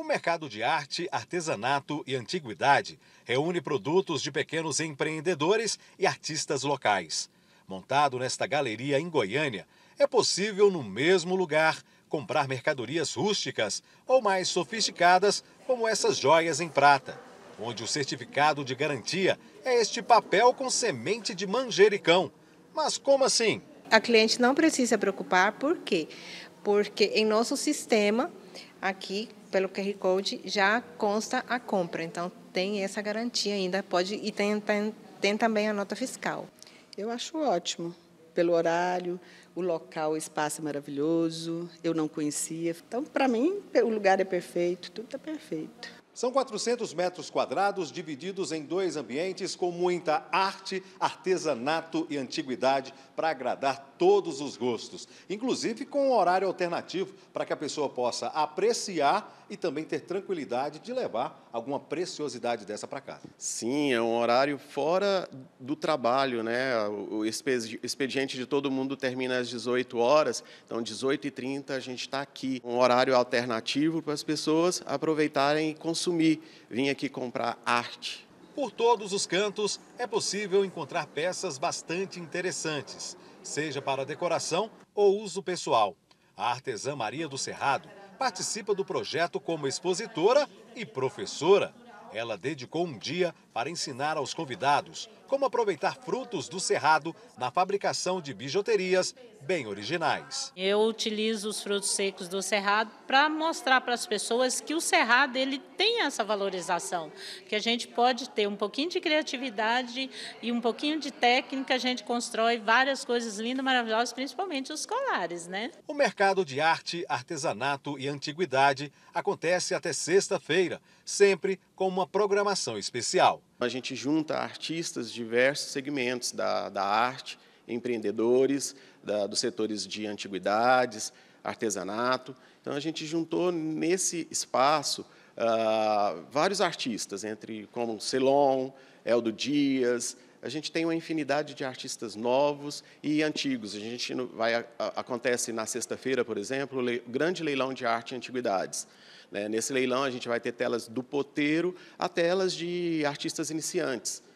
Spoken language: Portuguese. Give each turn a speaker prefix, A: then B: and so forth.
A: O mercado de arte, artesanato e antiguidade reúne produtos de pequenos empreendedores e artistas locais. Montado nesta galeria em Goiânia, é possível, no mesmo lugar, comprar mercadorias rústicas ou mais sofisticadas, como essas joias em prata, onde o certificado de garantia é este papel com semente de manjericão. Mas como assim?
B: A cliente não precisa preocupar, por quê? Porque em nosso sistema Aqui, pelo QR Code, já consta a compra. Então, tem essa garantia ainda. Pode E tem, tem, tem também a nota fiscal. Eu acho ótimo. Pelo horário, o local, o espaço é maravilhoso. Eu não conhecia. Então, para mim, o lugar é perfeito, tudo está perfeito.
A: São 400 metros quadrados divididos em dois ambientes com muita arte, artesanato e antiguidade para agradar todos os gostos, inclusive com um horário alternativo para que a pessoa possa apreciar e também ter tranquilidade de levar alguma preciosidade dessa para casa.
C: Sim, é um horário fora do trabalho, né? O expediente de todo mundo termina às 18 horas, então 18h30 a gente está aqui. Um horário alternativo para as pessoas aproveitarem e consumir consumir, vim aqui comprar arte.
A: Por todos os cantos é possível encontrar peças bastante interessantes, seja para decoração ou uso pessoal. A artesã Maria do Cerrado participa do projeto como expositora e professora. Ela dedicou um dia para ensinar aos convidados como aproveitar frutos do cerrado na fabricação de bijuterias bem originais.
D: Eu utilizo os frutos secos do cerrado para mostrar para as pessoas que o cerrado ele tem essa valorização, que a gente pode ter um pouquinho de criatividade e um pouquinho de técnica, a gente constrói várias coisas lindas, maravilhosas, principalmente os colares, né?
A: O mercado de arte, artesanato e antiguidade acontece até sexta-feira, sempre com uma programação especial. A gente junta artistas
C: de diversos segmentos da, da arte, empreendedores, da, dos setores de antiguidades, artesanato. Então, a gente juntou nesse espaço uh, vários artistas, entre como Celon, Eldo Dias, a gente tem uma infinidade de artistas novos e antigos. A gente vai a, acontece na sexta-feira, por exemplo, o le, grande leilão de arte e antiguidades. Né? Nesse leilão a gente vai ter telas do poteiro a telas de artistas iniciantes.